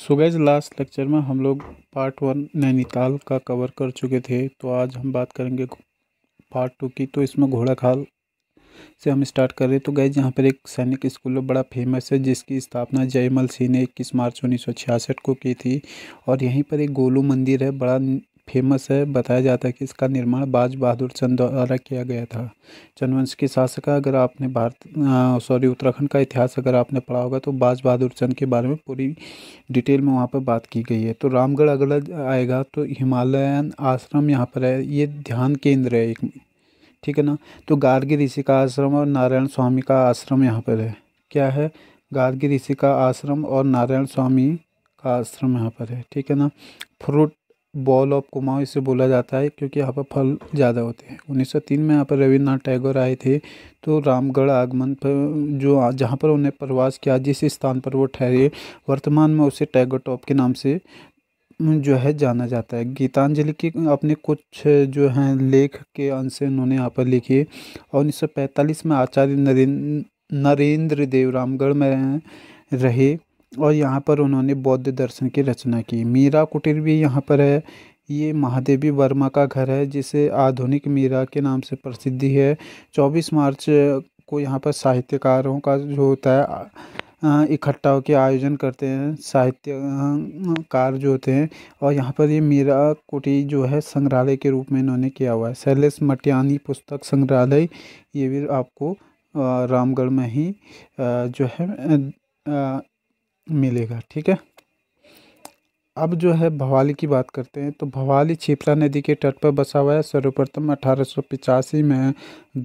सुबह last lecture में हम लोग पार्ट वन नैनीताल का कवर कर चुके थे तो आज हम बात करेंगे पार्ट टू की तो इसमें घोड़ा खाल से हम स्टार्ट कर रहे तो गए जहाँ पर एक सैनिक स्कूल बड़ा फेमस है जिसकी स्थापना जयमल सिंह ने इक्कीस मार्च उन्नीस को की थी और यहीं पर एक गोलू मंदिर है बड़ा फेमस है बताया जाता है कि इसका निर्माण बाज बहादुर चंद द्वारा किया गया था चंदवंश की शासक अगर आपने भारत सॉरी उत्तराखंड का इतिहास अगर आपने पढ़ा होगा तो बाज बहादुर चंद के बारे में पूरी डिटेल में वहाँ पर बात की गई है तो रामगढ़ अगला आएगा तो हिमालयन आश्रम यहाँ पर है ये ध्यान केंद्र है एक ठीक है ना तो गार्गी ऋषि का आश्रम और नारायण स्वामी का आश्रम यहाँ पर है क्या है गार्गी ऋषि का आश्रम और नारायण स्वामी का आश्रम यहाँ पर है ठीक है ना फ्रूट बॉल ऑफ कुमाऊँ इसे बोला जाता है क्योंकि यहाँ पर फल ज़्यादा होते हैं उन्नीस सौ तीन में यहाँ पर रविन्द्रनाथ टैगोर आए थे तो रामगढ़ आगमन पर जो जहाँ पर उन्हें प्रवास किया जिस स्थान पर वो ठहरे वर्तमान में उसे टैगोर टॉप के नाम से जो है जाना जाता है गीतांजलि के अपने कुछ जो हैं लेख के अंश उन्होंने यहाँ पर लिखे और उन्नीस सौ पैंतालीस में आचार्य नरेंद्र नरेंद्र देव रामगढ़ में रहे और यहाँ पर उन्होंने बौद्ध दर्शन की रचना की मीरा कुटीर भी यहाँ पर है ये महादेवी वर्मा का घर है जिसे आधुनिक मीरा के नाम से प्रसिद्धि है चौबीस मार्च को यहाँ पर साहित्यकारों का जो होता है इकट्ठा के आयोजन करते हैं साहित्यकार जो होते हैं और यहाँ पर ये मीरा कुटी जो है संग्रहालय के रूप में इन्होंने किया हुआ है शैलेश मटियानी पुस्तक संग्रहालय ये भी आपको रामगढ़ में ही जो है मिलेगा ठीक है अब जो है भवाली की बात करते हैं तो भवाली छिपरा नदी के तट पर बसा हुआ है सर्वप्रथम अठारह में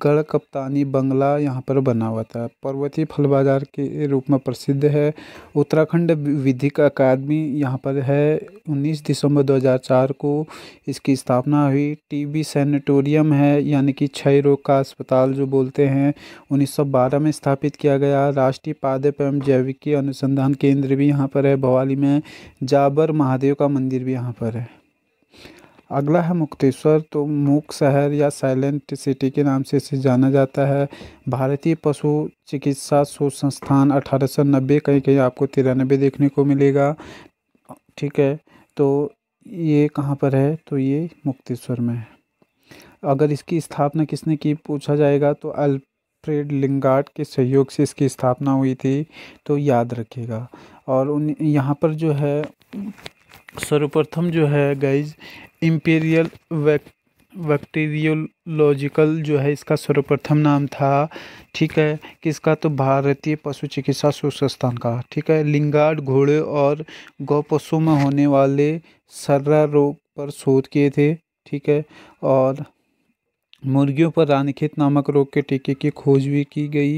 गढ़ कप्तानी बंगला यहाँ पर बना हुआ था पर्वतीय फल बाजार के रूप में प्रसिद्ध है उत्तराखंड विधिक अकादमी यहाँ पर है 19 दिसंबर 2004 को इसकी स्थापना हुई टीबी सैनिटोरियम है यानी कि क्षय रोग का अस्पताल जो बोलते हैं उन्नीस में स्थापित किया गया राष्ट्रीय पादप एवं जैविकी अनुसंधान केंद्र भी यहाँ पर है भवाली में जाबर महादेव का मंदिर भी यहाँ पर है अगला है मुक्तेश्वर तो मूक शहर या साइलेंट सिटी के नाम से इसे जाना जाता है भारतीय पशु चिकित्सा शोध संस्थान नब्बे कहीं कहीं आपको तिरानबे देखने को मिलेगा ठीक है तो ये कहाँ पर है तो ये मुक्तेश्वर में है अगर इसकी स्थापना किसने की पूछा जाएगा तो अल्फ्रेड लिंगार्ड के सहयोग से इसकी स्थापना हुई थी तो याद रखिएगा और उन यहाँ पर जो है सर्वप्रथम जो है गाइज इम्पेरियल वैक्ट बैक्टीरियोलॉजिकल जो है इसका सर्वप्रथम नाम था ठीक है किसका तो भारतीय पशु चिकित्सा संस्थान का ठीक है लिंगार्ड घोड़े और गौ पशुओं में होने वाले सर्रा रोग पर शोध किए थे ठीक है और मुर्गियों पर रानीखेत नामक रोग के टीके की खोज भी की गई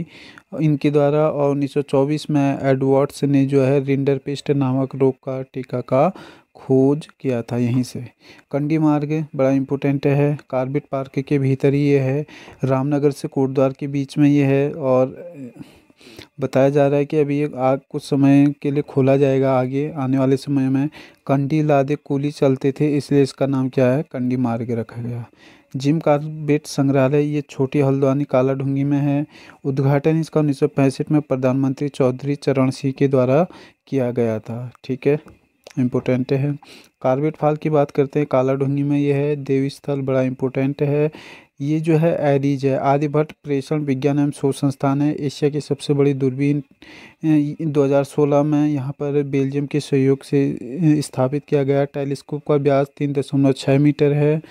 इनके द्वारा और 1924 में एडवर्ड्स ने जो है रिंडर पेस्ट नामक रोग का टीका का खोज किया था यहीं से कंडी मार्ग बड़ा इम्पोर्टेंट है कार्बेट पार्क के भीतर ही ये है रामनगर से कोटद्वार के बीच में ये है और बताया जा रहा है कि अभी ये आग कुछ समय के लिए खोला जाएगा आगे आने वाले समय में कंडी लादे कूली चलते थे इसलिए इसका नाम क्या है कंडी मार्ग रखा गया जिम कार्बेट संग्रहालय ये छोटी हल्द्वानी कालाढूंगी में है उद्घाटन इसका उन्नीस में प्रधानमंत्री चौधरी चरण सिंह के द्वारा किया गया था ठीक है इम्पोर्टेंट है कार्बेट फॉल की बात करते हैं कालाढूंगी में यह है देवी स्थल बड़ा इम्पोर्टेंट है ये जो है एरीज है आदिभट्ट प्रेषण विज्ञान एवं शोध संस्थान है एशिया की सबसे बड़ी दूरबीन 2016 में यहाँ पर बेल्जियम के सहयोग से स्थापित किया गया टेलीस्कोप का ब्याज तीन दशमलव छः मीटर है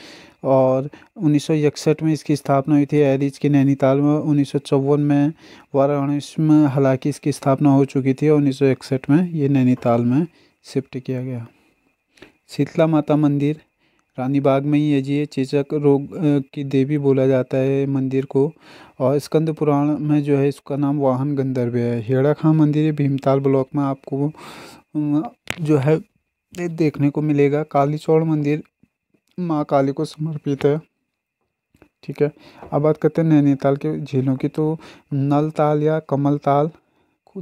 और उन्नीस में इसकी स्थापना हुई थी एरिज की नैनीताल में उन्नीस में वाराणसी में हालांकि इसकी स्थापना हो चुकी थी और उन्नीस में ये नैनीताल में शिफ्ट किया गया शीतला माता मंदिर रानीबाग में ही है जी चेचक रोग की देवी बोला जाता है मंदिर को और स्कंद पुराण में जो है इसका नाम वाहन गंधर्व है हेड़ा खां मंदिर भीमताल ब्लॉक में आपको जो है देखने को मिलेगा कालीचौड़ मंदिर माँ काली को समर्पित है ठीक है अब बात करते हैं नैनीताल के झीलों की तो नल ताल या कमल ताल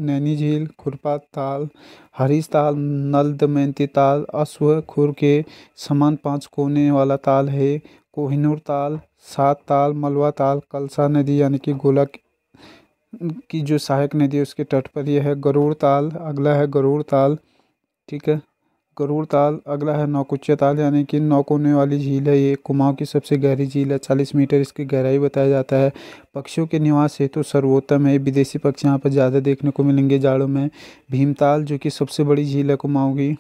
नैनी झील खुरपा ताल हरीश ताल नल दमयंती ताल अश्व खुर के समान पांच कोने वाला ताल है कोहिनूर ताल सात ताल मलवा ताल कलसा नदी यानी कि गोला की जो सहायक नदी है उसके तट पर यह है गरुड़ ताल अगला है गरुड़ ताल ठीक है करूर ताल अगला है नौकुचिया ताल यानी कि नौकोने वाली झील है ये कुमाऊँ की सबसे गहरी झील है चालीस मीटर इसकी गहराई बताया जाता है पक्षियों के निवास हेतु तो सर्वोत्तम है विदेशी पक्षी यहाँ पर ज़्यादा देखने को मिलेंगे जाड़ों में भीमताल जो कि सबसे बड़ी झील है कुमाऊँ की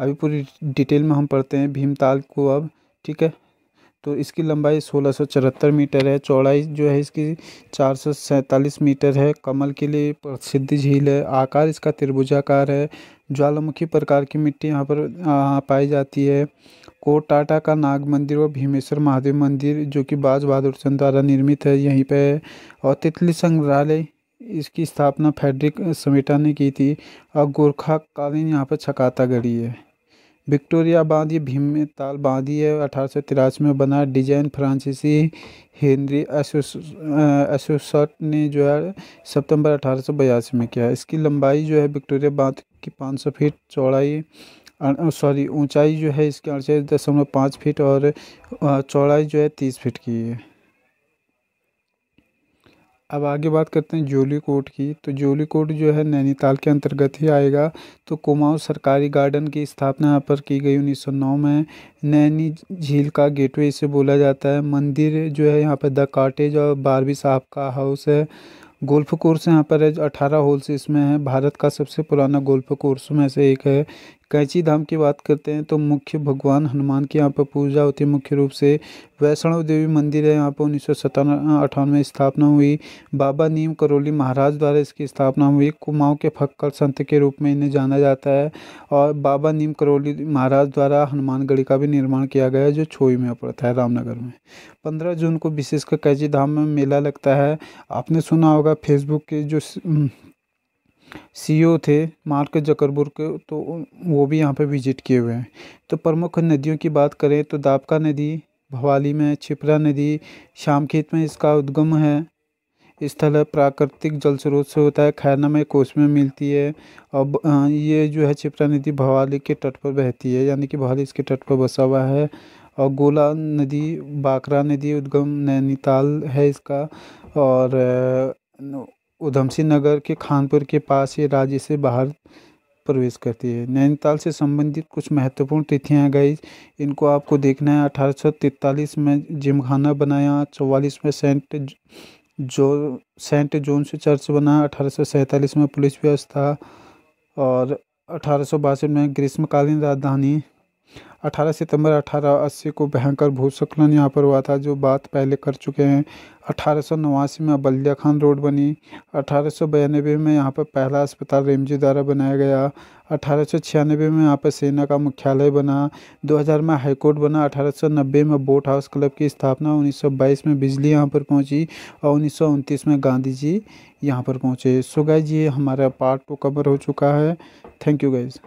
अभी पूरी डिटेल में हम पढ़ते हैं भीमताल को अब ठीक है तो इसकी लंबाई सोलह सौ चौहत्तर मीटर है चौड़ाई जो है इसकी चार सौ सैंतालीस मीटर है कमल के लिए प्रसिद्ध झील है आकार इसका त्रिभुजाकार है ज्वालामुखी प्रकार की मिट्टी यहाँ पर पाई जाती है कोटाटा का नाग मंदिर और भीमेश्वर महादेव मंदिर जो कि बाज बहादुर चंद द्वारा निर्मित है यहीं पर है और तितली संग्रहालय इसकी स्थापना फेडरिक समेटा ने की थी और गोरखा कालीन यहाँ पर छकाता गढ़ी है विक्टोरिया बांध ये भीम ताल बांध ये अठारह में बना डिजाइन फ्रांसीसी हेनरी एसोसट ने जो है सितंबर अठारह में किया इसकी लंबाई जो है विक्टोरिया बांध की 500 फीट चौड़ाई सॉरी ऊंचाई जो है इसकी अड़सठ दशमलव पाँच फीट और चौड़ाई जो है तीस फीट की है अब आगे बात करते हैं जोली कोट की तो जोली कोट जो है नैनीताल के अंतर्गत ही आएगा तो कुमाऊँ सरकारी गार्डन की स्थापना यहाँ पर की गई 1909 में नैनी झील का गेटवे इसे बोला जाता है मंदिर जो है यहाँ पर द काटेज और बारवी साहब का हाउस है गोल्फ कोर्स यहाँ पर है जो अठारह होल्स इसमें है भारत का सबसे पुराना गोल्फ कोर्स में से एक है कैंची धाम की बात करते हैं तो मुख्य भगवान हनुमान की यहाँ पर पूजा होती है मुख्य रूप से वैष्णव देवी मंदिर है यहाँ पर उन्नीस सौ अठानवे स्थापना हुई बाबा नीम करौली महाराज द्वारा इसकी स्थापना हुई कुमाऊँ के फक्कर संत के रूप में इन्हें जाना जाता है और बाबा नीम करौली महाराज द्वारा हनुमानगढ़ी का भी निर्माण किया गया है जो छोई में पड़ता है रामनगर में पंद्रह जून को विशेषकर कैंची धाम में मेला लगता है आपने सुना होगा फेसबुक के जो सीईओ थे मार्क जकरबुर के तो वो भी यहाँ पर विजिट किए हुए हैं तो प्रमुख नदियों की बात करें तो दाबका नदी भवाली में छिपरा नदी शामखेत में इसका उद्गम है स्थल प्राकृतिक जल स्रोत से होता है खैरना में कोस में मिलती है अब ये जो है छिपरा नदी भवाली के तट पर बहती है यानी कि भवाली इसके तट पर बसा हुआ है और गोला नदी बाकरा नदी उद्गम नैनीताल है इसका और उधम सिंह नगर के खानपुर के पास ये राज्य से बाहर प्रवेश करती है नैनीताल से संबंधित कुछ महत्वपूर्ण तिथियां गई इनको आपको देखना है अठारह में जिमखाना बनाया चौवालीस में सेंट जो सेंट जोन से चर्च बना अठारह में पुलिस व्यवस्था और अठारह में ग्रीष्मकालीन राजधानी 18 सितंबर 1880 को भयंकर भूस्खलन यहाँ पर हुआ था जो बात पहले कर चुके हैं अठारह में बल्दिया खान रोड बनी अठारह में यहाँ पर पहला अस्पताल रेमजी द्वारा बनाया गया अठारह में यहाँ पर सेना का मुख्यालय बना 2000 में हाईकोर्ट बना 1890 में बोट हाउस क्लब की स्थापना 1922 में बिजली यहाँ पर पहुँची और उन्नीस में गांधी जी यहाँ पर पहुँचे सो गाइज ये हमारा पार्ट टू कवर हो चुका है थैंक यू गाइज़